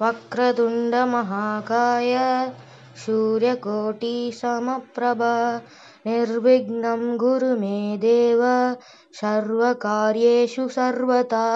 वक्रतुण्डमहाकाय महाकाय निर्विघ्नं गुरु मे देव सर्वकार्येषु सर्वथा